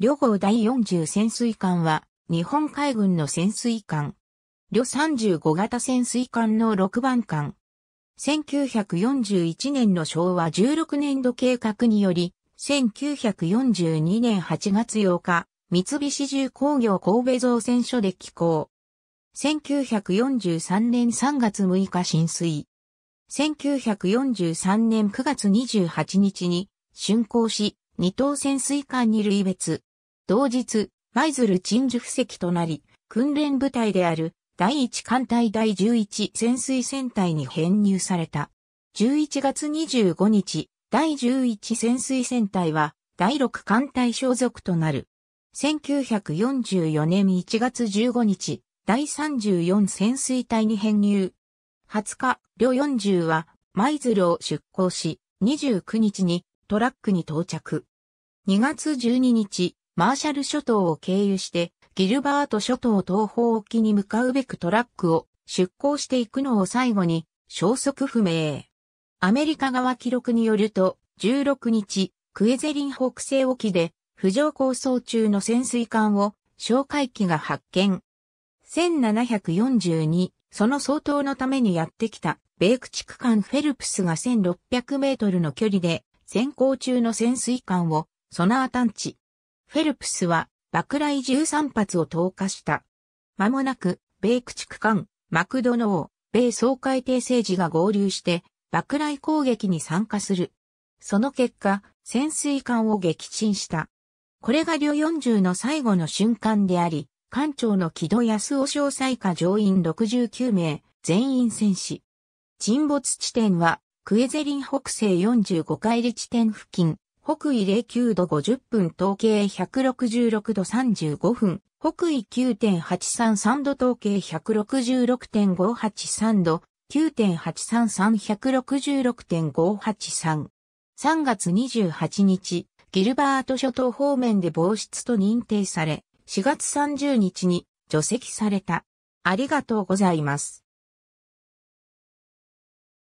旅号第40潜水艦は、日本海軍の潜水艦。旅35型潜水艦の6番艦。1941年の昭和16年度計画により、1942年8月8日、三菱重工業神戸造船所で寄港。1943年3月6日浸水。1943年9月28日に竣工し、二等潜水艦に類別。同日、舞鶴鎮守布石となり、訓練部隊である第一艦隊第十一潜水船隊に編入された。11月25日、第十一潜水船隊は第六艦隊所属となる。1944年1月15日、第34潜水隊に編入。20日、両40は舞鶴を出港し、29日にトラックに到着。2月12日、マーシャル諸島を経由して、ギルバート諸島東方沖に向かうべくトラックを出港していくのを最後に、消息不明。アメリカ側記録によると、16日、クエゼリン北西沖で、浮上構想中の潜水艦を、哨戒機が発見。1742、その相当のためにやってきた、米駆逐艦フェルプスが1600メートルの距離で、先行中の潜水艦をソナー探知。フェルプスは爆雷13発を投下した。間もなく、米駆逐艦、マクドノー、米総会艇政治が合流して、爆雷攻撃に参加する。その結果、潜水艦を撃沈した。これが両40の最後の瞬間であり、艦長の木戸康夫少細下乗員69名、全員戦死。沈没地点はクエゼリン北西45海里地点付近、北緯09度50分統計166度35分、北緯9.833度統計166.583度、9.833166.583。3月28日、ギルバート諸島方面で防出と認定され、4月30日に除籍された。ありがとうございます。